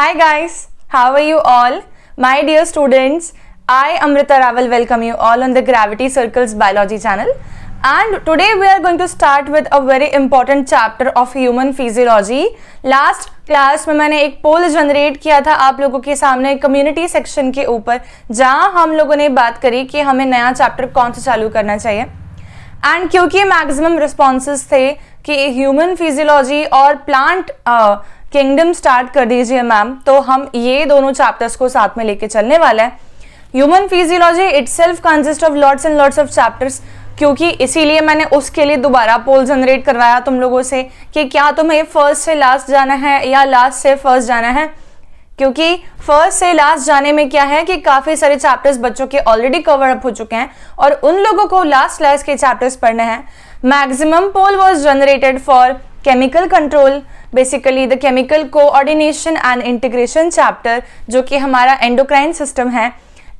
Hi guys, how are you all? My dear students, I Amrita Raval welcome you all on the Gravity Circles Biology channel and today we are going to start with a very important chapter of human physiology. Last class में मैंने एक pole generate किया था आप लोगों के सामने community section के ऊपर जहां हम लोगों ने बात करी कि हमें नया चैप्टर कौन सा चालू करना चाहिए एंड क्योंकि मैक्सिमम रिस्पॉन्सेज थे कि ह्यूमन फिजियोलॉजी और प्लांट किंगडम स्टार्ट कर दीजिए मैम तो हम ये दोनों चैप्टर्स को साथ में लेके चलने वाला है human physiology itself consist of lots and lots of chapters क्योंकि इसीलिए मैंने उसके लिए दोबारा पोल जनरेट करवाया तुम लोगों से कि क्या तुम्हें फर्स्ट से लास्ट जाना है या लास्ट से फर्स्ट जाना है क्योंकि फर्स्ट से लास्ट जाने में क्या है कि काफ़ी सारे चैप्टर्स बच्चों के ऑलरेडी कवर अप हो चुके हैं और उन लोगों को लास्ट लास्ट के चैप्टर्स पढ़ने हैं maximum poll was generated for chemical control basically the chemical coordination and integration chapter जो कि हमारा एंडोक्राइन सिस्टम है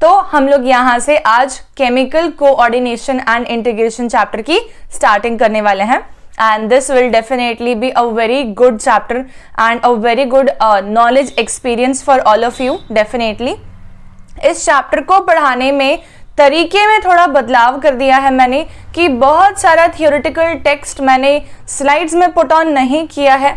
तो हम लोग यहाँ से आज chemical coordination and integration chapter की स्टार्टिंग करने वाले हैं and this will definitely be a very good chapter and a very good knowledge experience for all of you definitely इस चैप्टर को पढ़ाने में तरीके में थोड़ा बदलाव कर दिया है मैंने कि बहुत सारा थियोरिटिकल टेक्स्ट मैंने स्लाइड्स में पुट ऑन नहीं किया है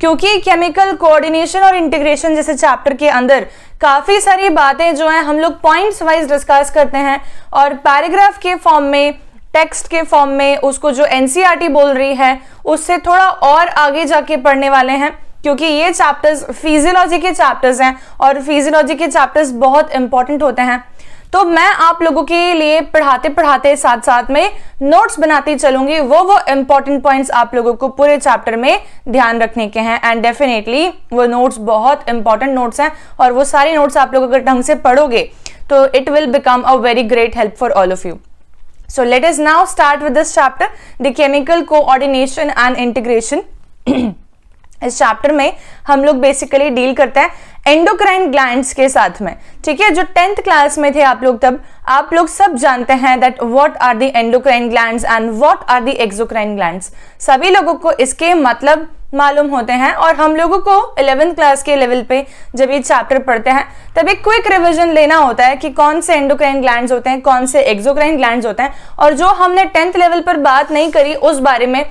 क्योंकि केमिकल कोऑर्डिनेशन और इंटीग्रेशन जैसे चैप्टर के अंदर काफ़ी सारी बातें जो हैं हम लोग पॉइंट्स वाइज डिस्कस करते हैं और पैराग्राफ के फॉर्म में टेक्स्ट के फॉर्म में उसको जो एन e बोल रही है उससे थोड़ा और आगे जाके पढ़ने वाले हैं क्योंकि ये चैप्टर्स फिजियोलॉजी के चैप्टर्स हैं और फिजियोलॉजी के चैप्टर्स बहुत इंपॉर्टेंट होते हैं तो मैं आप लोगों के लिए पढ़ाते पढ़ाते साथ साथ में नोट्स बनाती चलूंगी वो वो इंपॉर्टेंट पॉइंट्स आप लोगों को पूरे चैप्टर में ध्यान रखने के हैं एंड डेफिनेटली वो नोट्स बहुत इंपॉर्टेंट नोट्स हैं और वो सारे नोट्स आप लोग अगर ढंग से पढ़ोगे तो it will become a very great help for all of you so let's now start with this chapter the chemical coordination and integration इस चैप्टर में हम लोग बेसिकली डील करते हैं एंडोक्राइन ग्लैंड्स के साथ में ठीक है जो टेंथ क्लास में थे आप लोग तब आप लोग सब जानते हैं that what are the endocrine glands and what are the exocrine glands सभी लोगों को इसके मतलब मालूम होते हैं और हम लोगों को इलेवेंथ क्लास के लेवल पे जब ये चैप्टर पढ़ते हैं तब एक क्विक रिविजन लेना होता है कि कौन से एंडोक्राइन ग्लैंड होते हैं कौन से एक्सोक्राइन ग्लैंड होते हैं और जो हमने टेंथ लेवल पर बात नहीं करी उस बारे में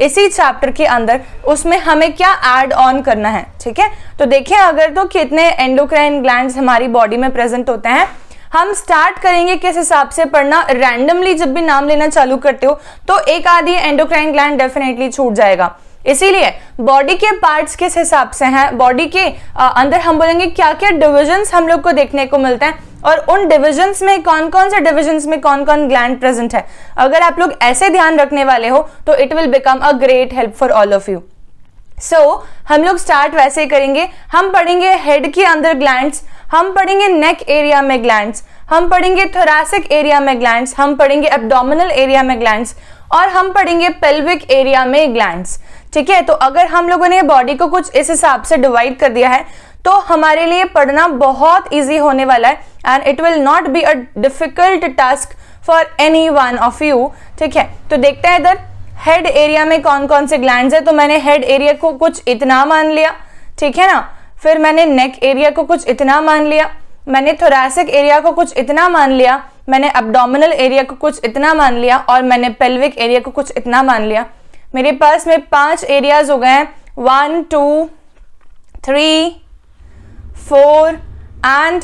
इसी चैप्टर के अंदर उसमें हमें क्या ऐड ऑन करना है ठीक है तो देखिए अगर तो कितने एंडोक्राइन ग्लैंड हमारी बॉडी में प्रेजेंट होते हैं हम स्टार्ट करेंगे किस हिसाब से पढ़ना रैंडमली जब भी नाम लेना चालू करते हो तो एक आधी एंडोक्राइन ग्लैंड डेफिनेटली छूट जाएगा इसीलिए बॉडी के पार्ट्स किस हिसाब से हैं बॉडी के आ, अंदर हम बोलेंगे क्या क्या डिविजन्स हम लोग को देखने को मिलते हैं और उन डिविजन्स में कौन कौन से डिविजन्स में कौन कौन ग्लैंड प्रेजेंट है अगर आप लोग ऐसे ध्यान रखने वाले हो तो it will become a great help for all of you so हम लोग स्टार्ट वैसे करेंगे हम पढ़ेंगे हेड के अंदर ग्लैंड्स हम पढ़ेंगे नेक एरिया में ग्लैंड्स हम पढ़ेंगे थोरासिक एरिया में ग्लैंड्स हम पढ़ेंगे एबडोमिनल एरिया में ग्लैंड्स और हम पढ़ेंगे पेल्विक एरिया में ग्लैंड्स ठीक है तो अगर हम लोगों ने बॉडी को कुछ इस हिसाब से डिवाइड कर दिया है तो हमारे लिए पढ़ना बहुत ईजी होने वाला है and it will not be a difficult task for any one of you ठीक है तो देखते हैं इधर हेड एरिया में कौन कौन से ग्लैंड है तो मैंने हेड एरिया को कुछ इतना मान लिया ठीक है ना फिर मैंने नेक एरिया को कुछ इतना मान लिया मैंने थोरासिक एरिया को कुछ इतना मान लिया मैंने अब्डोमिनल एरिया को कुछ इतना मान लिया और मैंने पेल्विक एरिया को कुछ इतना मान लिया मेरे पास में पांच एरियाज हो गए हैं one two three four and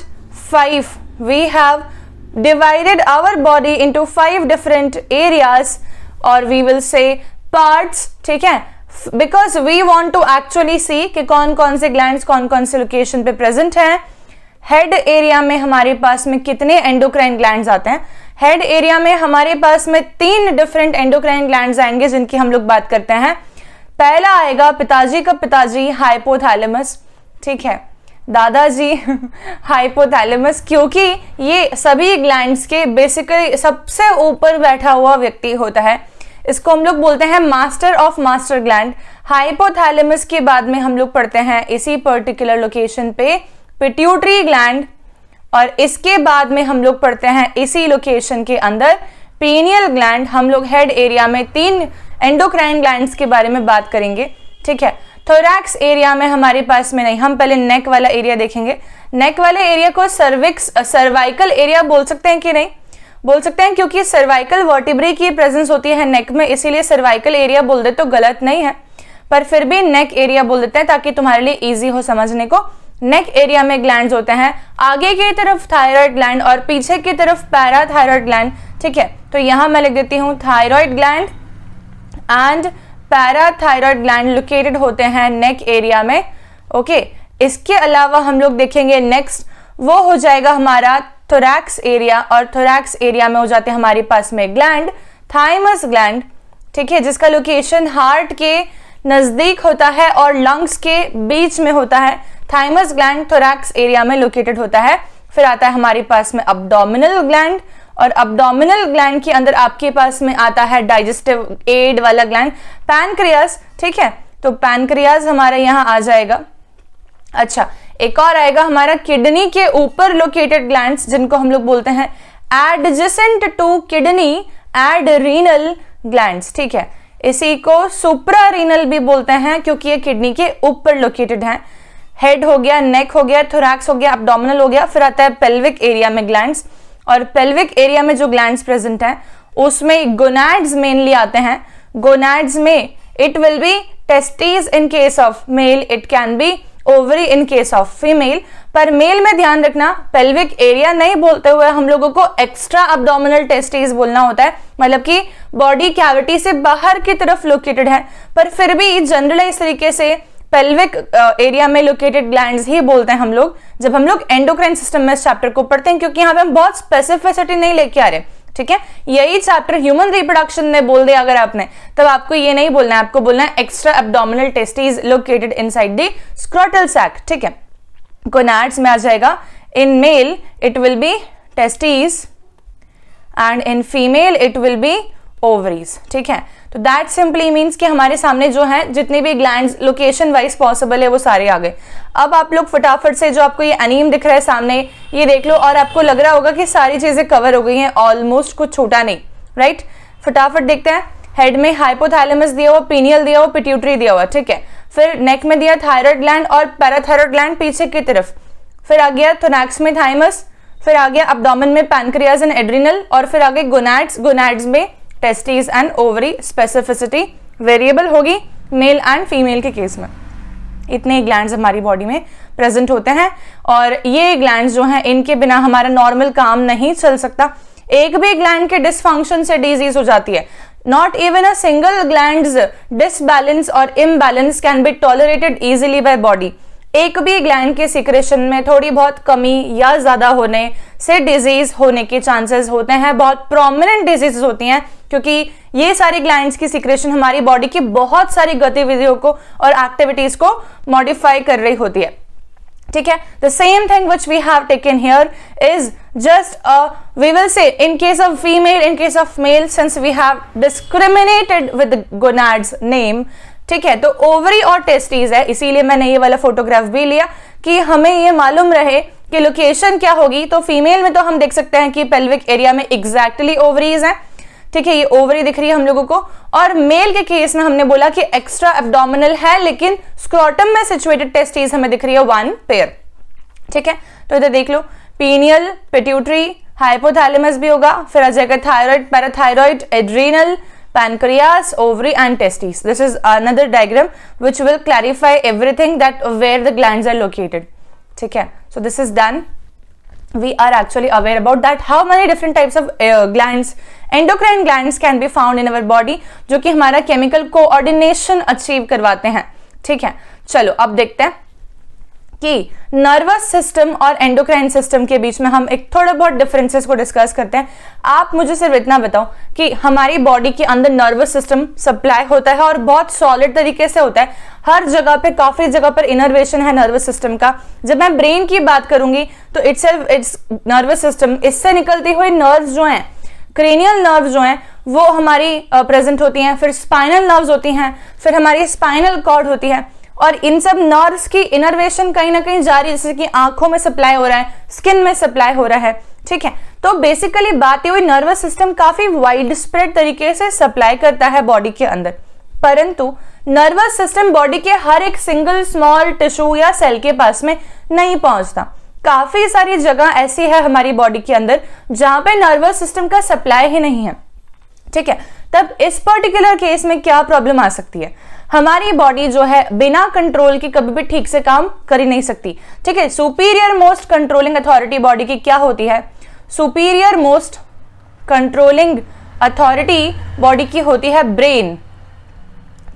five we have divided our body into five different areas और वी विल से पार्ट्स ठीक है because we want to actually see कि कौन कौन से ग्लैंड कौन कौन से लोकेशन पे प्रेजेंट हैं हेड एरिया में हमारे पास में कितने एंडोक्राइन ग्लैंड आते हैं हेड एरिया में हमारे पास में तीन डिफरेंट एंडोक्राइन ग्लैंड आएंगे जिनकी हम लोग बात करते हैं पहला आएगा पिताजी का पिताजी हाइपोथैलेमस ठीक है दादाजी हाइपोथैलेमस क्योंकि ये सभी ग्लैंड्स के बेसिकली सबसे ऊपर बैठा हुआ व्यक्ति होता है इसको हम लोग बोलते हैं master of master gland hypothalamus के बाद में हम लोग पढ़ते हैं इसी पर्टिकुलर लोकेशन पे पिट्यूटरी ग्लैंड और इसके बाद में हम लोग पढ़ते हैं इसी लोकेशन के अंदर पेनियल ग्लैंड हम लोग हेड एरिया में तीन एंडोक्राइन ग्लैंड के बारे में बात करेंगे ठीक है थोरैक्स एरिया में हमारे पास में नहीं हम पहले नेक वाला एरिया देखेंगे नेक वाले एरिया को सर्विक्स सर्वाइकल एरिया बोल सकते हैं कि नहीं बोल सकते हैं क्योंकि सर्वाइकल वर्टिब्रे की प्रेजेंस होती है नेक में इसीलिए सर्वाइकल एरिया बोल दे तो गलत नहीं है पर फिर भी नेक एरिया बोल देते हैं ताकि तुम्हारे लिए ईजी हो समझने को नेक एरिया में ग्लैंड होते हैं आगे की तरफ थायराइड ग्लैंड और पीछे की तरफ पैराथायरॉयड ग्लैंड ठीक है तो यहां मैं लिख देती हूँ thyroid gland and parathyroid gland located होते हैं नेक एरिया में ओके इसके अलावा हम लोग देखेंगे नेक्स्ट वो हो जाएगा हमारा थोरैक्स एरिया और थोरैक्स एरिया में हो जाते हैं हमारे पास में ग्लैंड थाइमस ग्लैंड ठीक है जिसका लोकेशन हार्ट के नज़दीक होता है और लंग्स के बीच में होता है थाइमस ग्लैंड थोरैक्स एरिया में लोकेटेड होता है फिर आता है हमारे पास में अब्डोमिनल ग्लैंड और अबडोमिनल ग्लैंड के अंदर आपके पास में आता है डाइजेस्टिव एड वाला ग्लैंड पैनक्रियाज ठीक है तो पैनक्रियाज हमारा यहाँ आ जाएगा अच्छा एक और आएगा हमारा किडनी के ऊपर लोकेटेड ग्लैंड जिनको हम लोग बोलते हैं adjacent to kidney adrenal gland ठीक है इसी को सुप्रा रीनल भी बोलते हैं क्योंकि ये किडनी के ऊपर लोकेटेड है हेड हो गया नेक हो गया थोरैक्स हो गया एब्डोमिनल हो गया फिर आता है पेल्विक एरिया में ग्लैंड्स और पेल्विक एरिया में जो ग्लैंड्स प्रेजेंट हैं उसमें गोनाइड्स मेनली आते हैं गोनाइड्स में it will be testes in case of male it can be ovary in case of female पर मेल में ध्यान रखना पेल्विक एरिया नहीं बोलते हुए हम लोगों को एक्स्ट्रा अब्डोमिनल टेस्टीज बोलना होता है मतलब कि बॉडी कैविटी से बाहर की तरफ लोकेटेड है पर फिर भी जनरल इस तरीके से पेल्विक एरिया uh, में लोकेटेड ग्लैंड ही बोलते हैं हम लोग जब हम लोग एंडोक्राइन सिस्टम में इस चैप्टर को पढ़ते हैं क्योंकि यहाँ पे हम बहुत स्पेसिफिसिटी नहीं लेके आ रहे ठीक है यही चैप्टर ह्यूमन रिप्रोडक्शन में बोल दिया अगर आपने तब आपको ये नहीं बोलना है आपको बोलना है extra abdominal testes located side the scrotal sac ठीक है कोनैट्स में आ जाएगा in male it will be testes and in female it will be ovaries ठीक है तो दैट सिंपली मीन्स कि हमारे सामने जो है जितने भी ग्लैंड लोकेशन वाइज पॉसिबल है वो सारे आ गए अब आप लोग फटाफट से जो आपको ये अनियम दिख रहा है सामने ये देख लो और आपको लग रहा होगा कि सारी चीज़ें कवर हो गई हैं ऑलमोस्ट कुछ छोटा नहीं राइट फटाफट देखते हैं हेड में हाइपोथैलेमस दिया हुआ पीनियल दिया हुआ पिट्यूटरी दिया हुआ ठीक है फिर नेक में दिया थायरॉयड ग्लैंड और पैराथायरॉयड ग्लैंड पीछे की तरफ फिर आ गया थोनैक्स में थाइमस फिर आ गया अब्डोमेन में पैनक्रियाज एंड एड्रिनल और फिर आ गए गोनाड्स गोनाड्स में testes and ovary specificity variable होगी मेल एंड फीमेल के केस में इतने ग्लैंड्स हमारी बॉडी में प्रेजेंट होते हैं और ये ग्लैंड्स जो हैं इनके बिना हमारा नॉर्मल काम नहीं चल सकता एक भी ग्लैंड के डिसफंक्शन से डिजीज हो जाती है not even a single gland disbalance और imbalance can be tolerated easily by body एक भी ग्लैंड के सिक्रेशन में थोड़ी बहुत कमी या ज्यादा होने से डिजीज होने के चांसेस होते हैं बहुत प्रोमिनेंट डिजीज होती हैं क्योंकि ये सारे ग्लैंड्स की सिक्रेशन हमारी बॉडी की बहुत सारी गतिविधियों को और एक्टिविटीज को मॉडिफाई कर रही होती है ठीक है the same thing which we have taken here is just we will say in case of female in case of male since we have discriminated with gonads name ठीक है तो ओवरी और टेस्टीज है इसीलिए मैंने ये वाला फोटोग्राफ भी लिया कि हमें ये मालूम रहे कि लोकेशन क्या होगी तो फीमेल में तो हम देख सकते हैं कि पेल्विक एरिया में एग्जैक्टली exactly ओवरीज हैं ठीक है ये ओवरी दिख रही है हम लोगों को और मेल के केस में हमने बोला कि एक्स्ट्रा एब्डोमिनल है लेकिन स्क्रोटम में सिचुएटेड टेस्टीज हमें दिख रही है वन पेयर ठीक है तो इधर देख लो पीनियल पेट्यूटरी हाइपोथैलेमस भी होगा फिर आ जाएगा thyroid parathyroid adrenal pancreas ovary and testes this is another diagram which will clarify everything that where the gland are located ठीक है so this is done we are actually aware about that how many different types of uh, glands endocrine glands can be found in our body जो कि हमारा chemical coordination achieve करवाते हैं ठीक है चलो अब देखते हैं कि नर्वस सिस्टम और एंडोक्राइन सिस्टम के बीच में हम एक थोड़ा बहुत डिफरेंसेस को डिस्कस करते हैं आप मुझे सिर्फ इतना बताओ कि हमारी बॉडी के अंदर नर्वस सिस्टम सप्लाई होता है और बहुत सॉलिड तरीके से होता है हर जगह पे काफ़ी जगह पर इनर्वेशन है नर्वस सिस्टम का जब मैं ब्रेन की बात करूंगी तो इट्स इट्स नर्वस सिस्टम इससे निकलती हुई नर्व जो हैं क्रेनियल नर्व जो हैं वो हमारी प्रेजेंट होती हैं फिर स्पाइनल नर्व्स होती हैं फिर हमारी स्पाइनल कॉर्ड होती है और इन सब नर्व्स की इनर्वेशन कहीं ना कहीं जारी जैसे कि आंखों में सप्लाई हो रहा है स्किन में सप्लाई हो रहा है ठीक है तो बेसिकली बात ये हुई नर्वस सिस्टम काफी वाइड स्प्रेड तरीके से सप्लाई करता है बॉडी के अंदर परंतु नर्वस सिस्टम बॉडी के हर एक सिंगल स्मॉल टिश्यू या सेल के पास में नहीं पहुंचता काफी सारी जगह ऐसी है हमारी बॉडी के अंदर जहां पे नर्वस सिस्टम का सप्लाई ही नहीं है ठीक है तब इस पर्टिकुलर केस में क्या प्रॉब्लम आ सकती है हमारी बॉडी जो है बिना कंट्रोल के कभी भी ठीक से काम कर ही नहीं सकती ठीक है superior most controlling authority body की क्या होती है superior most controlling authority body की होती है ब्रेन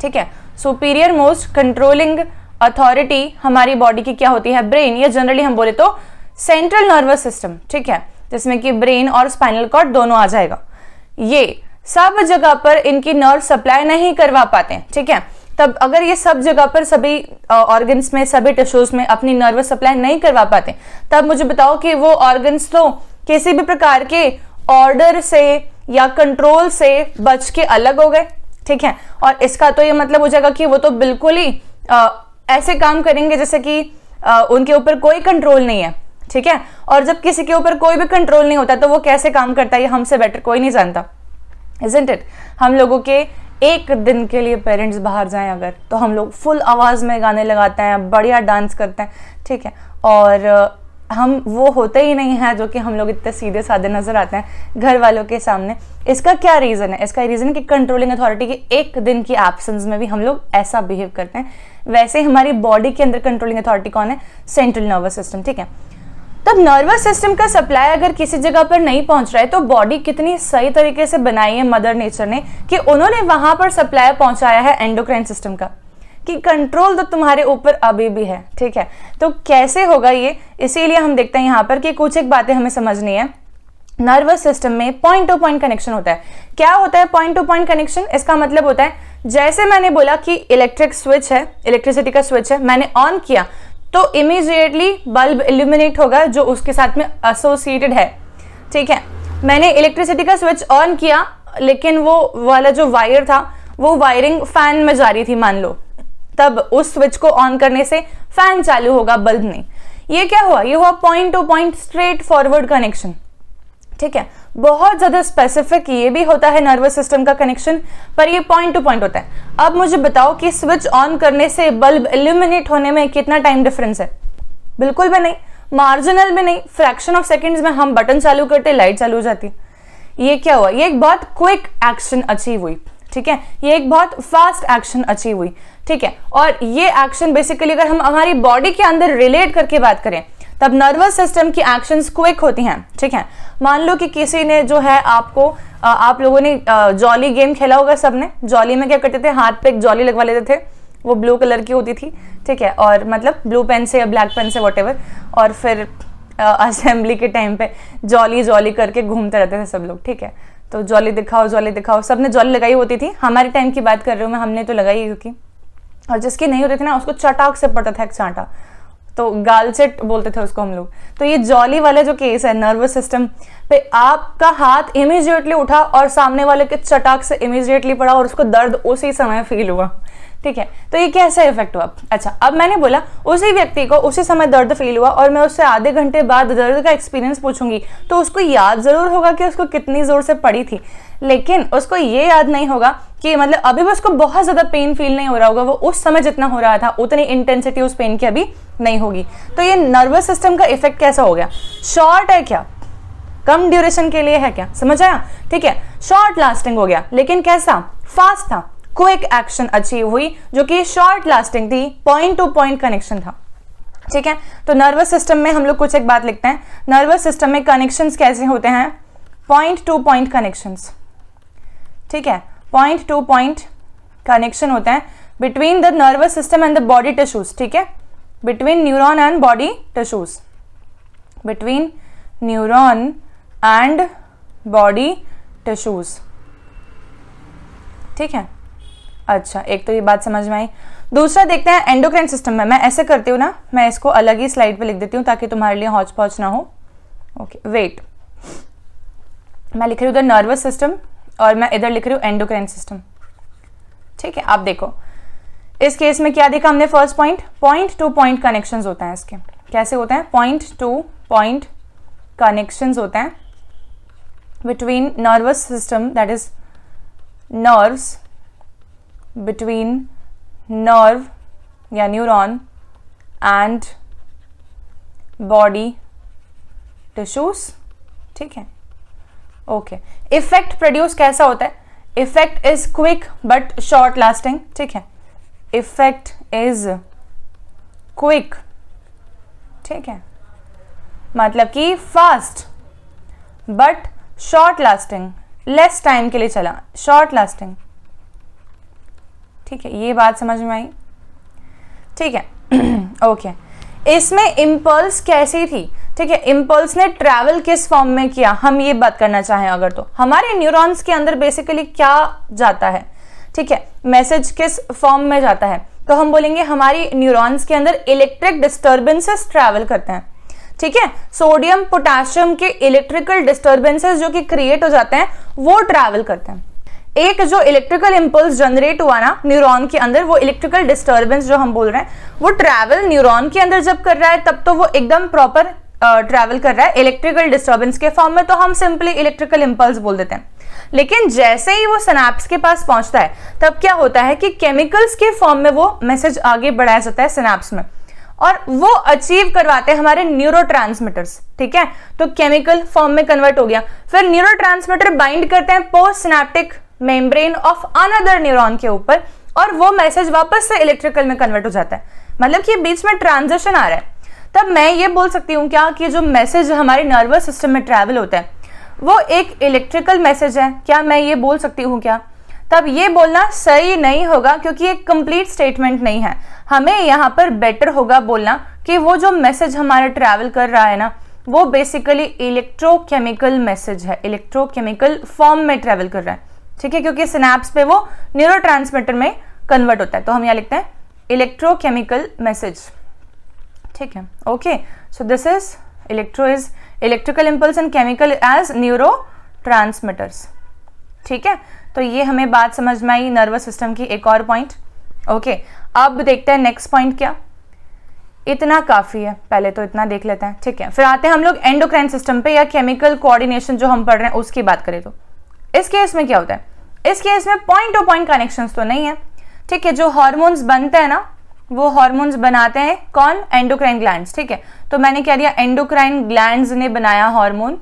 ठीक है सुपीरियर मोस्ट कंट्रोलिंग अथॉरिटी हमारी बॉडी की क्या होती है ब्रेन या जनरली हम बोले तो सेंट्रल नर्वस सिस्टम ठीक है जिसमें कि ब्रेन और स्पाइनल कॉर्ड दोनों आ जाएगा ये सब जगह पर इनकी नर्व सप्लाई नहीं करवा पाते ठीक है तब अगर ये सब जगह पर सभी ऑर्गन्स में सभी टिश्यूज में अपनी नर्वस सप्लाई नहीं करवा पाते तब मुझे बताओ कि वो ऑर्गन्स तो किसी भी प्रकार के ऑर्डर से या कंट्रोल से बच के अलग हो गए ठीक है और इसका तो ये मतलब हो जाएगा कि वो तो बिल्कुल ही आ, ऐसे काम करेंगे जैसे कि आ, उनके ऊपर कोई कंट्रोल नहीं है ठीक है और जब किसी के ऊपर कोई भी कंट्रोल नहीं होता तो वो कैसे काम करता है ये हमसे बेटर कोई नहीं जानता इट हम लोगों के एक दिन के लिए पेरेंट्स बाहर जाएं अगर तो हम लोग फुल आवाज़ में गाने लगाते हैं बढ़िया डांस करते हैं ठीक है और हम वो होते ही नहीं हैं जो कि हम लोग इतने सीधे साधे नज़र आते हैं घर वालों के सामने इसका क्या रीज़न है इसका रीज़न कि कंट्रोलिंग अथॉरिटी के एक दिन की एब्सेंस में भी हम लोग ऐसा बिहेव करते हैं वैसे हमारी बॉडी के अंदर कंट्रोलिंग अथॉरिटी कौन है सेंट्रल नर्वस सिस्टम ठीक है तब नर्वस सिस्टम का सप्लाई अगर किसी जगह पर नहीं पहुंच रहा है तो बॉडी कितनी सही तरीके से बनाई है मदर नेचर ने कि उन्होंने वहां पर सप्लाई पहुंचाया है एंडोक्राइन सिस्टम का कि कंट्रोल तो तुम्हारे ऊपर अभी भी है ठीक है तो कैसे होगा ये इसीलिए हम देखते हैं यहाँ पर कि कुछ एक बातें हमें समझनी है नर्वस सिस्टम में पॉइंट टू पॉइंट कनेक्शन होता है क्या होता है पॉइंट टू पॉइंट कनेक्शन इसका मतलब होता है जैसे मैंने बोला कि इलेक्ट्रिक स्विच है इलेक्ट्रिसिटी का स्विच है मैंने ऑन किया तो इमीजिएटली बल्ब इल्यूमिनेट होगा जो उसके साथ में एसोसिएटेड है ठीक है मैंने इलेक्ट्रिसिटी का स्विच ऑन किया लेकिन वो वाला जो वायर था वो वायरिंग फैन में जा रही थी मान लो तब उस स्विच को ऑन करने से फैन चालू होगा बल्ब नहीं ये क्या हुआ ये हुआ point to point straight forward connection ठीक है बहुत ज़्यादा स्पेसिफिक ये भी होता है नर्वस सिस्टम का कनेक्शन पर ये पॉइंट टू पॉइंट होता है अब मुझे बताओ कि स्विच ऑन करने से बल्ब इल्यूमिनेट होने में कितना टाइम डिफरेंस है बिल्कुल भी नहीं मार्जिनल भी नहीं फ्रैक्शन ऑफ सेकेंड में हम बटन चालू करते लाइट चालू हो जाती ये क्या हुआ ये एक बहुत क्विक एक्शन अचीव हुई ठीक है ये एक बहुत फास्ट एक्शन अचीव हुई ठीक है और ये एक्शन बेसिकली अगर हम हमारी बॉडी के अंदर रिलेट करके बात करें तब नर्वस सिस्टम की एक्शंस क्विक होती हैं ठीक है मान लो कि किसी ने जो है आपको आप लोगों ने जॉली गेम खेला होगा सबने जॉली में क्या करते थे हाथ पे एक जॉली लगवा लेते थे वो ब्लू कलर की होती थी ठीक है और मतलब ब्लू पेन से या ब्लैक पेन से वॉट और फिर असेंबली के टाइम पे जॉली जॉली करके घूमते रहते थे सब लोग ठीक है तो जॉली दिखाओ जॉली दिखाओ सबने जॉली लगाई होती थी हमारे टाइम की बात कर रही हूँ मैं हमने तो लगाई क्योंकि और जिसकी नहीं होती थी ना उसको चटाक से पड़ता था एक चांटा तो गालचेट बोलते थे उसको हम लोग तो ये जॉली वाले जो केस है नर्वस सिस्टम पे आपका हाथ इमीजिएटली उठा और सामने वाले के चटाक से इमीजिएटली पड़ा और उसको दर्द उसी समय फील हुआ ठीक है तो ये कैसा इफेक्ट हुआ अच्छा अब मैंने बोला उसी व्यक्ति को उसी समय दर्द फील हुआ और मैं उससे आधे घंटे बाद दर्द का एक्सपीरियंस पूछूंगी तो उसको याद ज़रूर होगा कि उसको कितनी ज़ोर से पड़ी थी लेकिन उसको ये याद नहीं होगा कि मतलब अभी भी उसको बहुत ज़्यादा पेन फील नहीं हो रहा होगा वो उस समय जितना हो रहा था उतनी इंटेंसिटी उस पेन की अभी नहीं होगी तो ये नर्वस सिस्टम का इफेक्ट कैसा हो गया शॉर्ट है क्या कम ड्यूरेशन के लिए है क्या समझ आया ठीक है शॉर्ट लास्टिंग हो गया लेकिन कैसा फास्ट था क्विक एक्शन अचीव हुई जो कि शॉर्ट लास्टिंग थी पॉइंट टू पॉइंट कनेक्शन था ठीक है तो नर्वस सिस्टम में हम लोग कुछ एक बात लिखते हैं नर्वस सिस्टम में कनेक्शन कैसे होते हैं पॉइंट टू पॉइंट कनेक्शन ठीक है पॉइंट टू पॉइंट कनेक्शन होते हैं between the nervous system and the body tissues ठीक है between neuron and body tissues between neuron and body tissues ठीक है अच्छा एक तो ये बात समझ में आई दूसरा देखते हैं एंडोक्राइन सिस्टम में मैं ऐसे करती हूँ ना मैं इसको अलग ही स्लाइड पे लिख देती हूँ ताकि तुम्हारे लिए हौच पौच ना हो ओके वेट मैं लिख रही हूँ उधर नर्वस सिस्टम और मैं इधर लिख रही हूँ एंडोक्राइन सिस्टम ठीक है आप देखो इस केस में क्या देखा हमने first point point to point connection होते हैं इसके कैसे होते हैं पॉइंट टू पॉइंट कनेक्शन होते हैं between nervous system that is nerves between nerve या न्यूरॉन एंड बॉडी टिश्यूज ठीक है ओके इफेक्ट प्रोड्यूस कैसा होता है effect is quick but short lasting ठीक है इफेक्ट इज क्विक ठीक है मतलब कि fast but short lasting less time के लिए चला शॉर्ट लास्टिंग ठीक है ये बात समझ में आई ठीक है ओके इसमें इम्पल्स कैसी थी ठीक है इम्पल्स ने ट्रैवल किस फॉर्म में किया हम ये बात करना चाहें अगर तो हमारे न्यूरॉन्स के अंदर बेसिकली क्या जाता है ठीक है मैसेज किस फॉर्म में जाता है तो हम बोलेंगे हमारी न्यूरॉन्स के अंदर इलेक्ट्रिक डिस्टर्बेंसेस ट्रैवल करते हैं ठीक है सोडियम पोटेशियम के इलेक्ट्रिकल डिस्टर्बेंसेस जो कि क्रिएट हो जाते हैं वो ट्रैवल करते हैं एक जो इलेक्ट्रिकल इम्पल्स जनरेट हुआ ना न्यूरॉन के अंदर वो इलेक्ट्रिकल डिस्टर्बेंस जो हम बोल रहे हैं वो ट्रैवल न्यूरॉन के अंदर जब कर रहा है तब तो वो एकदम प्रॉपर ट्रैवल कर रहा है इलेक्ट्रिकल डिस्टर्बेंस के फॉर्म में तो हम सिंपली इलेक्ट्रिकल इम्पल्स बोल देते हैं लेकिन जैसे ही वो सिनेप्स के पास पहुंचता है तब क्या होता है कि केमिकल्स के फॉर्म में वो मैसेज आगे बढ़ाया जाता है सिनेप्स में और वो अचीव करवाते हैं हमारे न्यूरो ठीक है तो केमिकल फॉर्म में कन्वर्ट हो गया फिर न्यूरो बाइंड करते हैं post synaptic membrane of another neuron के ऊपर और वो मैसेज वापस से इलेक्ट्रिकल में कन्वर्ट हो जाता है मतलब कि बीच में ट्रांजिशन आ रहा है तब मैं ये बोल सकती हूँ क्या कि जो मैसेज हमारे नर्वस सिस्टम में ट्रैवल होता है वो एक इलेक्ट्रिकल मैसेज है क्या मैं ये बोल सकती हूँ क्या तब ये बोलना सही नहीं होगा क्योंकि एक कंप्लीट स्टेटमेंट नहीं है हमें यहाँ पर बेटर होगा बोलना कि वो जो मैसेज हमारा ट्रैवल कर रहा है ना वो बेसिकली इलेक्ट्रोकेमिकल मैसेज है इलेक्ट्रोकेमिकल फॉर्म में ट्रैवल कर रहा है ठीक है क्योंकि स्नैप्स पे वो न्यूरो में कन्वर्ट होता है तो हम यहाँ लिखते हैं इलेक्ट्रोकेमिकल मैसेज ठीक है okay so this is electro is electrical impulse and chemical as neurotransmitters ठीक है तो ये हमें बात समझ में आई नर्वस सिस्टम की एक और पॉइंट ओके अब देखते हैं नेक्स्ट पॉइंट क्या इतना काफ़ी है पहले तो इतना देख लेते हैं ठीक है फिर आते हैं हम लोग एंडोक्राइन सिस्टम पे या केमिकल कोऑर्डिनेशन जो हम पढ़ रहे हैं उसकी बात करें तो इस केस में क्या होता है इस केस में पॉइंट टू पॉइंट कनेक्शन तो नहीं है ठीक है जो हॉर्मोन्स बनते हैं ना वो हॉर्मोन्स बनाते हैं कौन एंडोक्राइन ग्लैंड ठीक है तो मैंने क्या दिया एंडोक्राइन ग्लैंड ने बनाया हॉर्मोन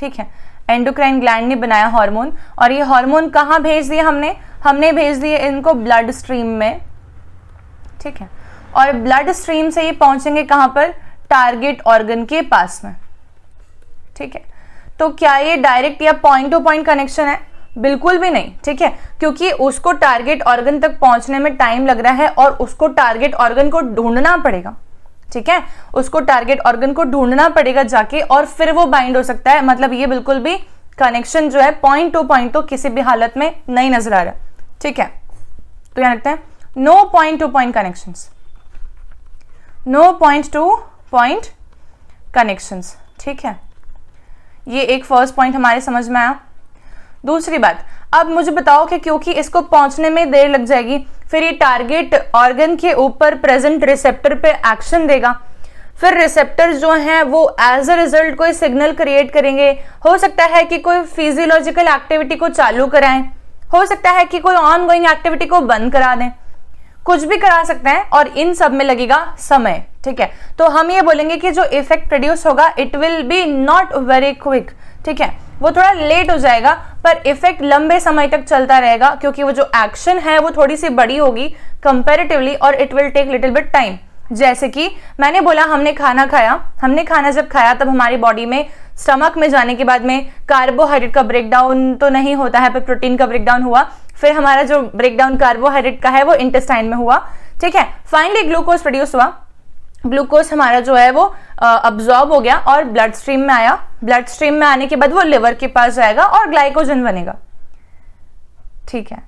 ठीक है एंडोक्राइन ग्लैंड ने बनाया हार्मोन और ये हार्मोन कहाँ भेज दिए हमने हमने भेज दिए इनको ब्लड स्ट्रीम में ठीक है और ब्लड स्ट्रीम से ये पहुंचेंगे कहाँ पर टारगेट ऑर्गन के पास में ठीक है तो क्या ये डायरेक्ट या पॉइंट टू पॉइंट कनेक्शन है बिल्कुल भी नहीं ठीक है क्योंकि उसको टारगेट ऑर्गन तक पहुंचने में टाइम लग रहा है और उसको टारगेट ऑर्गन को ढूंढना पड़ेगा ठीक है उसको टारगेट ऑर्गन को ढूंढना पड़ेगा जाके और फिर वो बाइंड हो सकता है मतलब ये बिल्कुल भी कनेक्शन जो है पॉइंट टू पॉइंट तो किसी भी हालत में नहीं नजर आ रहा ठीक है तो यहाँ रखते हैं no point to point connection no point to point connection ठीक है ये एक फर्स्ट पॉइंट हमारे समझ में आया दूसरी बात अब मुझे बताओ कि क्योंकि इसको पहुंचने में देर लग जाएगी फिर ये टारगेट ऑर्गन के ऊपर प्रेजेंट रिसेप्टर पे एक्शन देगा फिर रिसेप्टर जो हैं वो एज अ रिजल्ट कोई सिग्नल क्रिएट करेंगे हो सकता है कि कोई फिजियोलॉजिकल एक्टिविटी को चालू कराएं हो सकता है कि कोई ऑन गोइंग एक्टिविटी को बंद करा दें कुछ भी करा सकते हैं और इन सब में लगेगा समय ठीक है तो हम ये बोलेंगे कि जो इफेक्ट प्रोड्यूस होगा it will be not very quick ठीक है वो थोड़ा लेट हो जाएगा पर इफेक्ट लंबे समय तक चलता रहेगा क्योंकि वो जो एक्शन है वो थोड़ी सी बड़ी होगी कंपेरेटिवली और it will take little bit time जैसे कि मैंने बोला हमने खाना खाया हमने खाना जब खाया तब हमारी बॉडी में स्टमक में जाने के बाद में कार्बोहाइड्रेट का ब्रेकडाउन तो नहीं होता है पर प्रोटीन का ब्रेकडाउन हुआ फिर हमारा जो ब्रेकडाउन कार्बोहाइड्रेट का है वो इंटेस्टाइन में हुआ ठीक है फाइनली ग्लूकोज प्रोड्यूस हुआ ग्लूकोज हमारा जो है वो अब्जॉर्ब हो गया और ब्लड स्ट्रीम में आया ब्लड स्ट्रीम में आने के बाद वो लिवर के पास जाएगा और ग्लाइकोजन बनेगा ठीक है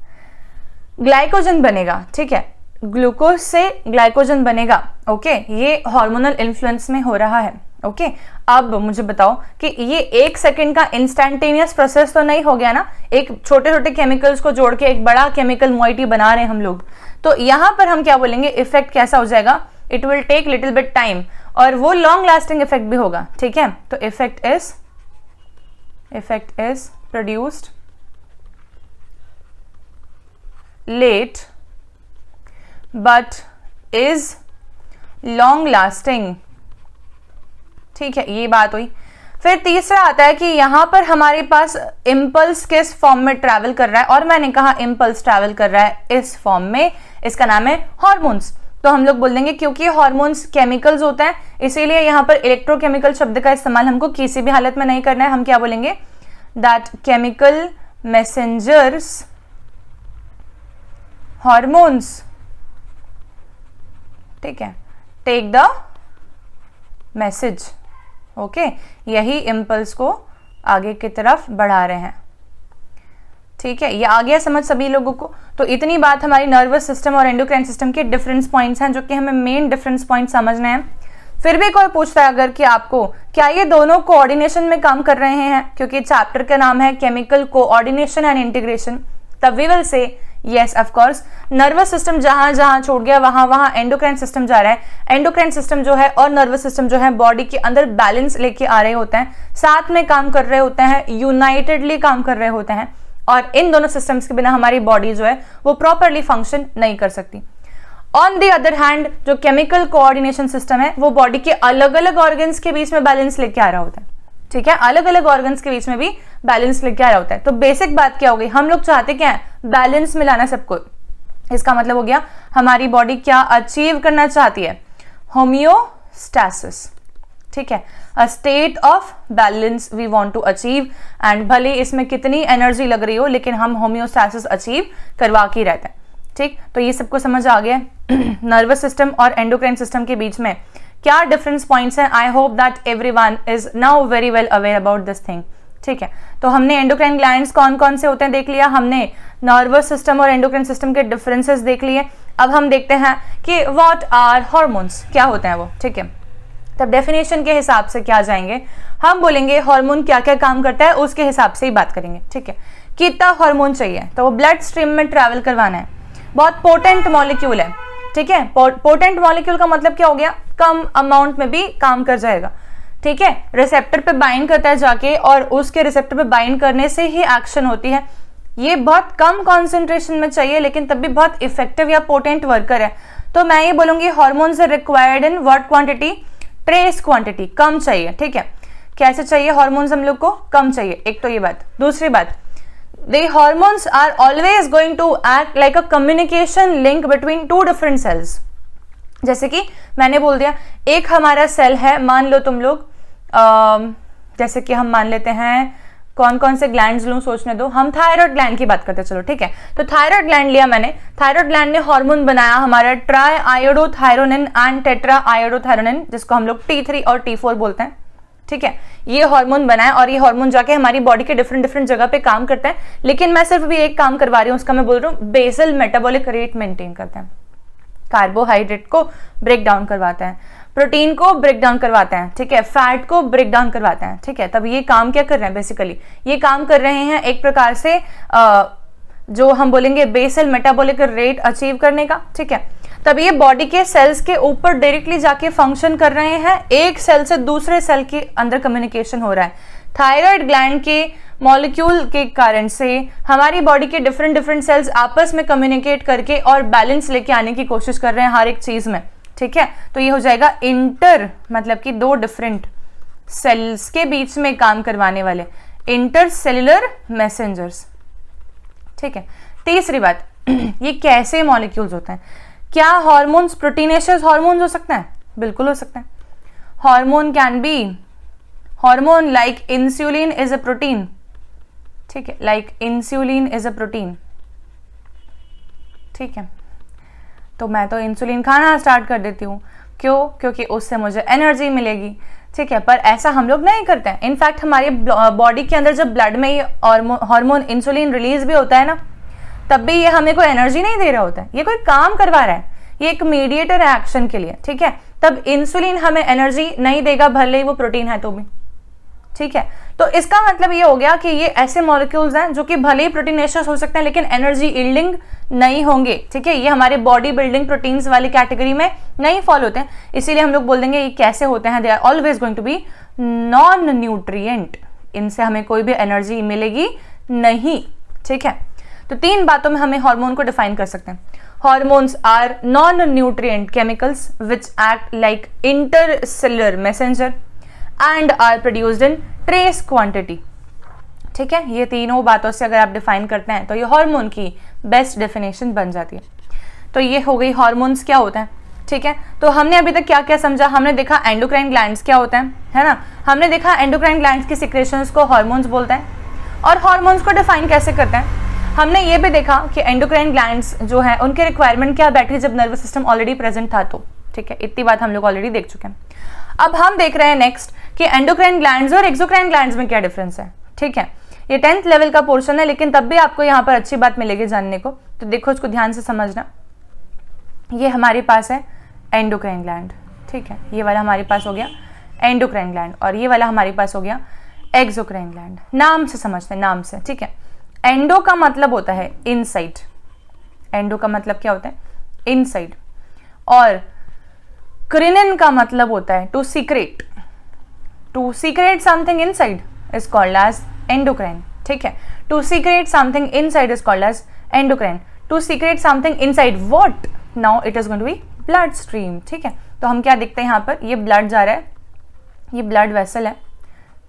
ग्लाइकोजन बनेगा ठीक है ग्लूकोज से ग्लाइकोजन बनेगा ओके ये हार्मोनल इन्फ्लुएंस में हो रहा है ओके अब मुझे बताओ कि ये एक सेकंड का इंस्टेंटेनियस प्रोसेस तो नहीं हो गया ना एक छोटे छोटे केमिकल्स को जोड़ के एक बड़ा केमिकल मोइटी बना रहे हैं हम लोग तो यहां पर हम क्या बोलेंगे इफेक्ट कैसा हो जाएगा it will take little bit time और वो लॉन्ग लास्टिंग इफेक्ट भी होगा ठीक है तो effect is effect is produced late but is long lasting ठीक है ये बात हुई फिर तीसरा आता है कि यहां पर हमारे पास इम्पल्स किस फॉर्म में ट्रैवल कर रहा है और मैंने कहा इम्पल्स ट्रैवल कर रहा है इस फॉर्म में इसका नाम है हॉर्मोन्स तो हम लोग बोल देंगे क्योंकि हॉर्मोन्स केमिकल्स होता है इसीलिए यहां पर इलेक्ट्रोकेमिकल शब्द का इस्तेमाल हमको किसी भी हालत में नहीं करना है हम क्या बोलेंगे दैट केमिकल मैसेंजर्स हॉर्मोन्स ठीक है टेक द मैसेज ओके यही इम्पल्स को आगे की तरफ बढ़ा रहे हैं ठीक है ये आ गया समझ सभी लोगों को तो इतनी बात हमारी नर्वस सिस्टम और एंडोक्राइन सिस्टम के डिफरेंस पॉइंट्स हैं जो कि हमें मेन डिफरेंस पॉइंट समझना है फिर भी कोई पूछता है अगर कि आपको क्या ये दोनों कोऑर्डिनेशन में काम कर रहे हैं क्योंकि चैप्टर का नाम है केमिकल कोऑर्डिनेशन एंड इंटीग्रेशन तब we will say yes of course nervous system जहां जहां छोड़ गया वहां वहां एंडोक्राइन सिस्टम जा रहा है एंडोक्राइन सिस्टम जो है और नर्वस सिस्टम जो है बॉडी के अंदर बैलेंस लेके आ रहे होते हैं साथ में काम कर रहे होते हैं यूनाइटेडली काम कर रहे होते हैं और इन दोनों सिस्टम्स के बिना हमारी बॉडी जो है वो प्रॉपरली फंक्शन नहीं कर सकती ऑन दी अदर हैंड जो केमिकल कोऑर्डिनेशन सिस्टम है वो बॉडी के अलग अलग ऑर्गन्स के बीच में बैलेंस लेके आ रहा होता है ठीक है अलग अलग ऑर्गन्स के बीच में भी बैलेंस लेके आ रहा होता है तो बेसिक बात क्या होगी हम लोग चाहते क्या है बैलेंस मिलाना सबको इसका मतलब हो गया हमारी बॉडी क्या अचीव करना चाहती है होमियोस्टैसिस ठीक है a state of balance we want to achieve and भले इसमें कितनी एनर्जी लग रही हो लेकिन हम होम्योस्टैसिस अचीव करवा के रहते हैं ठीक तो ये सबको समझ आ गया नर्वस सिस्टम और एंडोक्राइन सिस्टम के बीच में क्या डिफरेंस पॉइंट्स हैं I hope that everyone is now very well aware about this thing ठीक है तो हमने एंडोक्राइन ग्लैंड कौन कौन से होते हैं देख लिया हमने नर्वस सिस्टम और एंडोक्राइन सिस्टम के डिफरेंसेस देख लिए अब हम देखते हैं कि वॉट आर हॉर्मोन्स क्या होते हैं वो ठीक है तब डेफिनेशन के हिसाब से क्या जाएंगे हम बोलेंगे हार्मोन क्या क्या काम करता है उसके हिसाब से ही बात करेंगे ठीक है कितना हार्मोन चाहिए तो वो ब्लड स्ट्रीम में ट्रैवल करवाना है बहुत पोटेंट मॉलिक्यूल है ठीक है पोटेंट मॉलिक्यूल का मतलब क्या हो गया कम अमाउंट में भी काम कर जाएगा ठीक है रिसेप्टर पे बाइंड करता है जाके और उसके रिसेप्टर पे बाइंड करने से ही एक्शन होती है ये बहुत कम कॉन्सेंट्रेशन में चाहिए लेकिन तब भी बहुत इफेक्टिव या पोटेंट वर्कर है तो मैं ये बोलूंगी hormones are required in word quantity trace quantity कम चाहिए ठीक है कैसे चाहिए हॉर्मोन्स हम लोग को कम चाहिए एक तो ये बात दूसरी बात the hormones are always going to act like a communication link between two different cells जैसे कि मैंने बोल दिया एक हमारा सेल है मान लो तुम लोग जैसे कि हम मान लेते हैं कौन कौन से ग्लैंड लू सोचने दो हम थायराइड ग्लैंड की बात करते चलो ठीक है तो थायराइड ग्लैंड लिया मैंने थायराइड ग्लैंड ने हार्मोन बनाया हमारा triiodothyronine and tetraiodothyronine जिसको हम लोग टी थ्री और टी फोर बोलते हैं ठीक है ये हार्मोन बनाए और ये हार्मोन जाके हमारी बॉडी के डिफरेंट डिफरेंट जगह पे काम करते हैं लेकिन मैं सिर्फ भी एक काम करवा रही हूँ उसका मैं बोल रहा हूँ बेसल मेटाबोलिक रेट मेंटेन करते हैं कार्बोहाइड्रेट को ब्रेक डाउन करवाते हैं प्रोटीन को ब्रेक डाउन करवाते हैं ठीक है फैट को ब्रेक डाउन करवाते हैं ठीक है तब ये काम क्या कर रहे हैं बेसिकली ये काम कर रहे हैं एक प्रकार से आ, जो हम बोलेंगे बेसल मेटाबॉलिक रेट अचीव करने का ठीक है तब ये बॉडी के सेल्स के ऊपर डायरेक्टली जाके फंक्शन कर रहे हैं एक सेल से दूसरे सेल के अंदर कम्युनिकेशन हो रहा है थायराइड ग्लैंड के मॉलिक्यूल के कारण से हमारी बॉडी के डिफरेंट डिफरेंट सेल्स आपस में कम्युनिकेट करके और बैलेंस लेके आने की कोशिश कर रहे हैं हर एक चीज़ में ठीक है तो ये हो जाएगा इंटर मतलब कि दो डिफरेंट सेल्स के बीच में काम करवाने वाले इंटर सेलुलर मैसेंजर्स ठीक है तीसरी बात ये कैसे मॉलिक्यूल्स होते हैं क्या हॉर्मोन्स प्रोटीनेशियस हॉर्मोन हो सकते हैं बिल्कुल हो सकते हैं hormone can be hormone like insulin is a protein ठीक है like insulin is a protein ठीक है तो मैं तो इंसुलिन खाना स्टार्ट कर देती हूँ क्यों क्योंकि उससे मुझे एनर्जी मिलेगी ठीक है पर ऐसा हम लोग नहीं करते हैं इनफैक्ट हमारी बॉडी के अंदर जब ब्लड में ये हार्मोन इंसुलिन रिलीज भी होता है ना तब भी ये हमें कोई एनर्जी नहीं दे रहा होता है ये कोई काम करवा रहा है ये एक मीडिएटर है एक्शन के लिए ठीक है तब इंसुलिन हमें एनर्जी नहीं देगा भले ही वो प्रोटीन है तो भी ठीक है तो इसका मतलब ये हो गया कि ये ऐसे मॉलिक्यूल्स हैं जो कि भले ही प्रोटीनेशियस हो सकते हैं लेकिन एनर्जी इल्डिंग नहीं होंगे ठीक है ये हमारे बॉडी बिल्डिंग प्रोटीन्स वाली कैटेगरी में नहीं फॉल होते हैं इसीलिए हम लोग बोल देंगे ये कैसे होते हैं they are always going to be non nutrient इनसे हमें कोई भी एनर्जी मिलेगी नहीं ठीक है तो तीन बातों में हमें हार्मोन को डिफाइन कर सकते हैं hormones are non nutrient chemicals which act like intercellular messenger and are produced in trace quantity ठीक है ये तीनों बातों से अगर आप डिफाइन करते हैं तो ये हार्मोन की बेस्ट डेफिनेशन बन जाती है तो ये हो गई हार्मोन्स क्या होते हैं ठीक है तो हमने अभी तक क्या क्या समझा हमने देखा एंडोक्राइन ग्लैंड्स क्या होते हैं है ना हमने देखा एंडोक्राइन ग्लैंड्स की सिक्रेशन को हॉर्मोन्स बोलते हैं और हार्मोन्स को डिफाइन कैसे करते हैं हमने ये भी देखा कि एंडोक्राइन ग्लैंड्स जो है उनके रिक्वायरमेंट क्या बैठे जब नर्वस सिस्टम ऑलरेडी प्रेजेंट था तो ठीक है इतनी बात हम लोग ऑलरेडी देख चुके हैं अब हम देख रहे हैं नेक्स्ट कि एंडोक्राइन ग्लैंड और एक्सोक्राइन ग्लैंड में क्या डिफरेंस है ठीक है ये टेंथ लेवल का पोर्शन है लेकिन तब भी आपको यहाँ पर अच्छी बात मिलेगी जानने को तो देखो उसको ध्यान से समझना ये हमारे पास है एंडोक्राइन ग्लैंड ठीक है ये वाला हमारे पास हो गया एंडोक्राइन ग्लैंड और ये वाला हमारे पास हो गया एक्सोक्राइन ग्लैंड नाम से समझते हैं नाम से ठीक है एंडो का मतलब होता है इनसाइड एंडो का मतलब क्या होता है इनसाइड और क्रिनिन का मतलब होता है to secrete to secrete something inside is called as endocrine ठीक है to secrete something inside is called as endocrine to secrete something inside what now it is going to be blood stream ठीक है तो हम क्या देखते हैं यहाँ पर ये ब्लड जा रहा है ये ब्लड वेसल है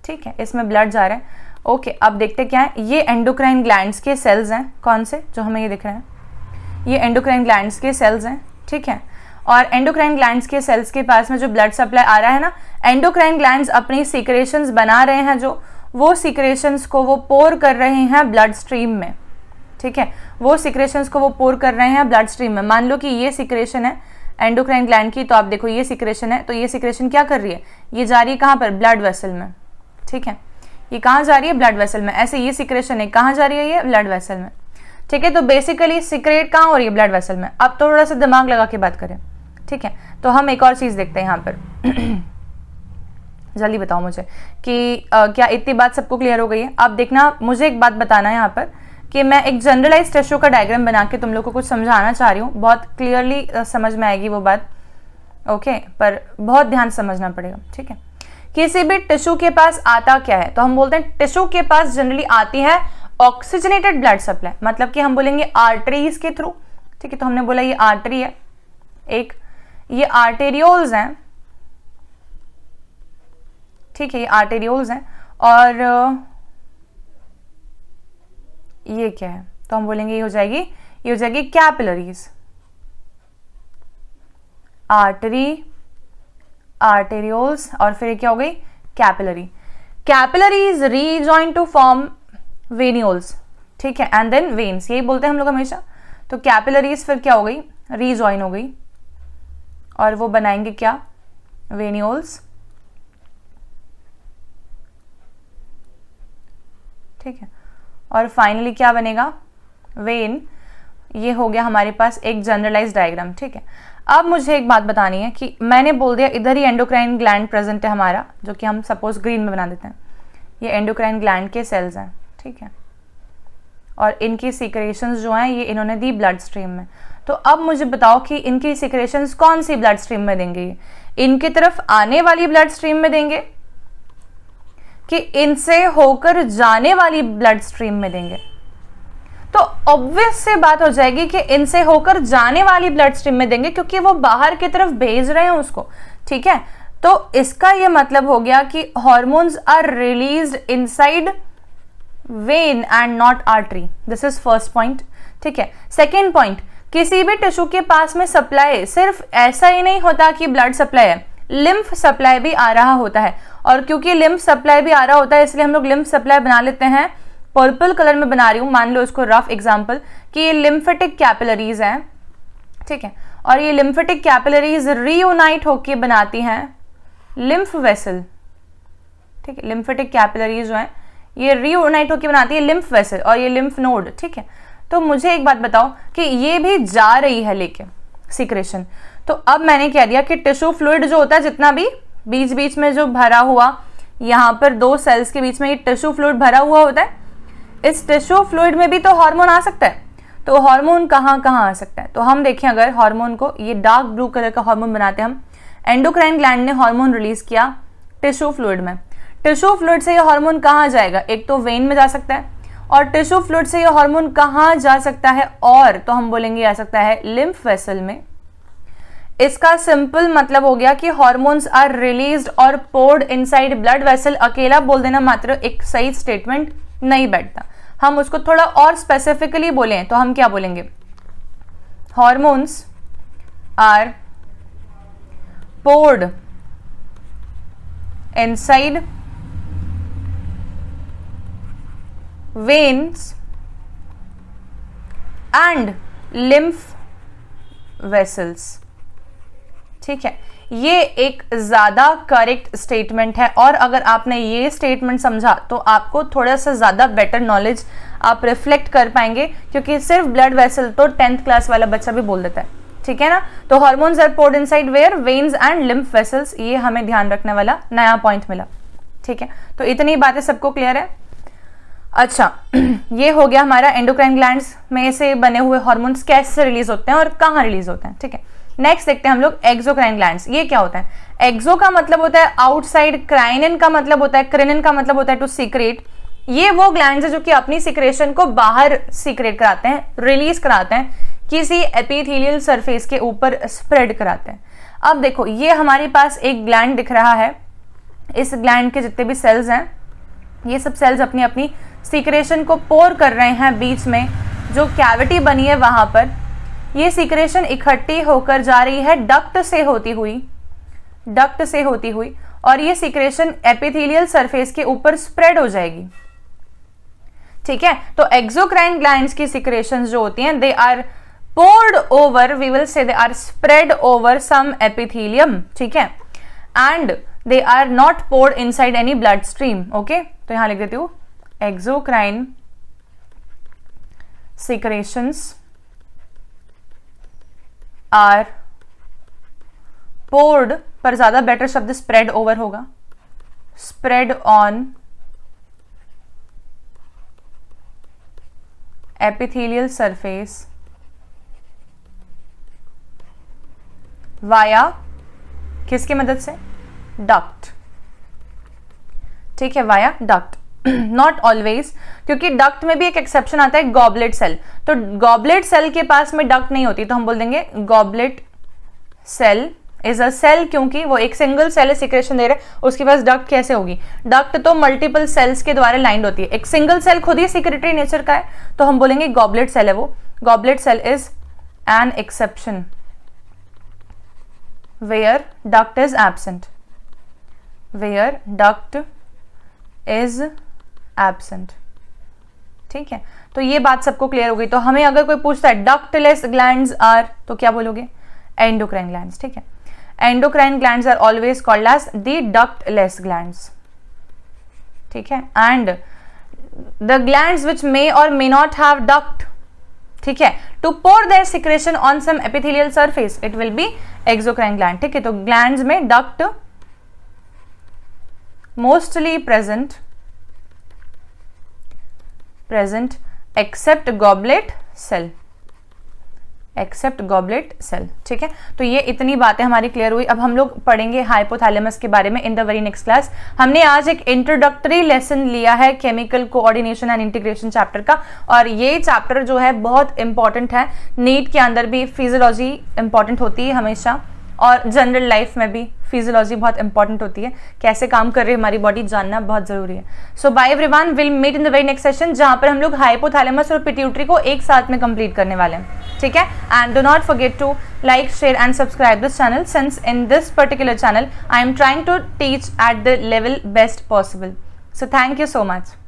ठीक है इसमें ब्लड जा रहा है ओके okay, अब देखते क्या है ये एंडोक्राइन ग्लैंड्स के सेल्स हैं कौन से जो हमें ये दिख रहे हैं ये एंडोक्राइन ग्लैंड्स के सेल्स हैं ठीक है और एंडोक्राइन ग्लैंड्स के सेल्स के पास में जो ब्लड सप्लाई आ रहा है ना एंडोक्राइन ग्लैंड्स अपनी सीक्रेशंस बना रहे हैं जो वो सीक्रेशंस को वो पोर कर रहे हैं ब्लड स्ट्रीम में ठीक है वो सिक्रेशंस को वो पोर कर रहे हैं ब्लड स्ट्रीम में मान लो कि ये सिक्रेशन है एंडोक्राइन ग्लैंड की तो आप देखो ये सिक्रेशन है तो ये सिक्रेशन क्या कर रही है ये जा रही है कहाँ पर ब्लड वेसल में ठीक है ये कहाँ जा रही है ब्लड वेसल में ऐसे ये सिक्रेशन है कहाँ जा रही है ये ब्लड वेसल में ठीक है तो बेसिकली सिक्रेट कहाँ हो रही है ब्लड वेसल में अब थोड़ा सा दिमाग लगा के बात करें ठीक है तो हम एक और चीज़ देखते हैं यहाँ पर जल्दी बताओ मुझे कि आ, क्या इतनी बात सबको क्लियर हो गई है आप देखना मुझे एक बात बताना है यहाँ पर कि मैं एक जनरलाइज रेशो का डायग्राम बना के तुम लोग को कुछ समझाना चाह रही हूँ बहुत क्लियरली समझ में आएगी वो बात ओके पर बहुत ध्यान समझना पड़ेगा ठीक है किसी भी टिश्यू के पास आता क्या है तो हम बोलते हैं टिश्यू के पास जनरली आती है ऑक्सीजनेटेड ब्लड सप्लाई मतलब कि हम बोलेंगे आर्टरीज के थ्रू ठीक है तो हमने बोला ये आर्टरी है एक ये आर्टेरियोल्स हैं ठीक है ये आर्टेरियोल्स हैं और ये क्या है तो हम बोलेंगे ये हो जाएगी ये हो जाएगी कैपिलरीज आर्टरी आर्टेरियोल्स और फिर क्या हो गई capillary capillaries rejoin to form venules ठीक है एंड देन वेन्स यही बोलते हैं हम लोग हमेशा तो कैपिलरीज फिर क्या हो गई रीजॉइन हो गई और वो बनाएंगे क्या वेन्यूल्स ठीक है और फाइनली क्या बनेगा वेन ये हो गया हमारे पास एक जनरलाइज डायग्राम ठीक है अब मुझे एक बात बतानी है कि मैंने बोल दिया इधर ही एंडोक्राइन ग्लैंड प्रेजेंट है हमारा जो कि हम सपोज ग्रीन में बना देते हैं ये एंडोक्राइन ग्लैंड के सेल्स हैं ठीक है और इनकी सीक्रेशंस जो हैं ये इन्होंने दी ब्लड स्ट्रीम में तो अब मुझे बताओ कि इनकी सिक्रेशन कौन सी ब्लड स्ट्रीम में देंगे इनकी तरफ आने वाली ब्लड स्ट्रीम में देंगे कि इनसे होकर जाने वाली ब्लड स्ट्रीम में देंगे तो ऑब्वियस से बात हो जाएगी कि इनसे होकर जाने वाली ब्लड स्ट्रीम में देंगे क्योंकि वो बाहर की तरफ भेज रहे हैं उसको ठीक है तो इसका ये मतलब हो गया कि hormones are release inside vein and not artery this is first point ठीक है सेकेंड पॉइंट किसी भी टिश्यू के पास में सप्लाई सिर्फ ऐसा ही नहीं होता कि ब्लड सप्लाई है लिम्फ सप्लाई भी आ रहा होता है और क्योंकि लिम्फ सप्लाई भी आ रहा होता है इसलिए हम लोग लिम्फ सप्लाई बना लेते हैं पर्पल कलर में बना रही हूँ मान लो इसको रफ एग्जाम्पल कि ये लिम्फेटिक कैपिलरीज हैं ठीक है और ये लिम्फेटिक कैपिलरीज रीयूनाइट होके बनाती हैं लिम्फ वेसल ठीक है लिम्फेटिक कैपिलरीज जो हैं ये रीयूनाइट होकर बनाती है लिम्फ वेसल और ये लिम्फ नोड ठीक है तो मुझे एक बात बताओ कि ये भी जा रही है लेके सिक्रेशन तो अब मैंने क्या दिया कि टिश्यू फ्लूड जो होता है जितना भी बीच बीच में जो भरा हुआ यहाँ पर दो सेल्स के बीच में ये टिश्यू फ्लूड भरा हुआ होता है इस टिश्यू फ्लूड में भी तो हार्मोन आ सकता है तो हार्मोन कहाँ कहाँ आ सकता है तो हम देखें अगर हार्मोन को ये डार्क ब्लू कलर का हार्मोन बनाते हैं हम एंडोक्राइन ग्लैंड ने हार्मोन रिलीज किया टिश्यू फ्लूड में टिश्यू फ्लूड से ये हार्मोन कहाँ जाएगा एक तो वेन में जा सकता है और टिश्यू फ्लूड से यह हार्मोन कहाँ जा सकता है और तो हम बोलेंगे आ सकता है लिम्फ वेसल में इसका सिंपल मतलब हो गया कि हॉर्मोन्स आर रिलीज्ड और पोर्ड इनसाइड ब्लड वेसल अकेला बोल देना मात्र एक सही स्टेटमेंट नहीं बैठता हम उसको थोड़ा और स्पेसिफिकली बोले तो हम क्या बोलेंगे hormones are poured inside veins and lymph vessels ठीक है ये एक ज़्यादा करेक्ट स्टेटमेंट है और अगर आपने ये स्टेटमेंट समझा तो आपको थोड़ा सा ज़्यादा बेटर नॉलेज आप रिफ्लेक्ट कर पाएंगे क्योंकि सिर्फ ब्लड वेसल तो टेंथ क्लास वाला बच्चा भी बोल देता है ठीक है ना तो hormones are poured inside where veins and lymph vessels ये हमें ध्यान रखने वाला नया पॉइंट मिला ठीक है तो इतनी बातें सबको क्लियर है अच्छा ये हो गया हमारा एंडोक्राइन ग्लैंड में से बने हुए हॉर्मोन्स कैसे रिलीज होते हैं और कहाँ रिलीज होते हैं ठीक है नेक्स्ट देखते हैं हम लोग एक्सोक्राइन ग्लैंड ये क्या होता है एक्सो का मतलब होता है आउटसाइड क्राइनिन का मतलब होता है क्रेनिन का मतलब होता है टू सीक्रेट ये वो ग्लैंड है जो कि अपनी सिक्रेशन को बाहर सीक्रेट कराते हैं रिलीज कराते हैं किसी एपिथेलियल सरफेस के ऊपर स्प्रेड कराते हैं अब देखो ये हमारे पास एक ग्लैंड दिख रहा है इस ग्लैंड के जितने भी सेल्स हैं ये सब सेल्स अपनी अपनी सीक्रेशन को पोर कर रहे हैं बीच में जो कैविटी बनी है वहाँ पर ये सीक्रेशन इकट्ठी होकर जा रही है डक्ट से होती हुई डक्ट से होती हुई और ये सीक्रेशन एपिथेलियल सरफेस के ऊपर स्प्रेड हो जाएगी ठीक है तो एक्सोक्राइन ग्लैंड की सिक्रेशन जो होती हैं they are poured over we will say they are spread over some epithelium ठीक है and they are not poured inside any blood stream okay तो यहां लिख देती हूँ exocrine secretions आर पोर्ड पर ज्यादा बेटर शब्द स्प्रेड ओवर होगा spread on epithelial surface via किसकी मदद से डक्ट ठीक है वाया डक्ट नॉट ऑलवेज क्योंकि डक्ट में भी एक एक्सेप्शन आता है गॉबलेट सेल तो गॉबलेट सेल के पास में डक्ट नहीं होती तो हम बोल देंगे goblet cell is a cell क्योंकि वो एक सिंगल सेल सिक्रेशन दे रहे उसके पास डक्ट कैसे होगी डक्ट तो मल्टीपल सेल्स के द्वारा लाइंड होती है एक सिंगल सेल खुद ही सिक्रेटरी नेचर का है तो हम बोलेंगे गॉबलेट सेल है वो goblet cell is an exception where duct is absent where duct is absent ठीक है तो ये बात सबको क्लियर हो गई तो हमें अगर कोई पूछता है डक्टलेस ग्लैंड आर तो क्या बोलोगे एंडोक्राइन ग्लैंड ठीक है endocrine gland are always called as the ductless gland ठीक है and the gland which may or may not have duct ठीक है to pour their secretion on some epithelial surface it will be exocrine gland ठीक है तो gland में duct mostly present present except goblet cell except goblet cell ठीक है तो ये इतनी बातें हमारी क्लियर हुई अब हम लोग पढ़ेंगे हाइपोथैलेमस के बारे में in the very next class हमने आज एक इंट्रोडक्टरी लेसन लिया है chemical coordination and integration chapter का और ये चैप्टर जो है बहुत इंपॉर्टेंट है नीट के अंदर भी फिजियोलॉजी इंपॉर्टेंट होती है हमेशा और जनरल लाइफ में भी फिजियोलॉजी बहुत इंपॉर्टेंट होती है कैसे काम कर रही है हमारी बॉडी जानना बहुत जरूरी है so bye everyone will meet in the very next session जहां पर हम लोग हाइपोथैलेमस और पिट्यूटरी को एक साथ में कंप्लीट करने वाले हैं ठीक है and do not forget to like share and subscribe this channel since in this particular channel I am trying to teach at the level best possible so thank you so much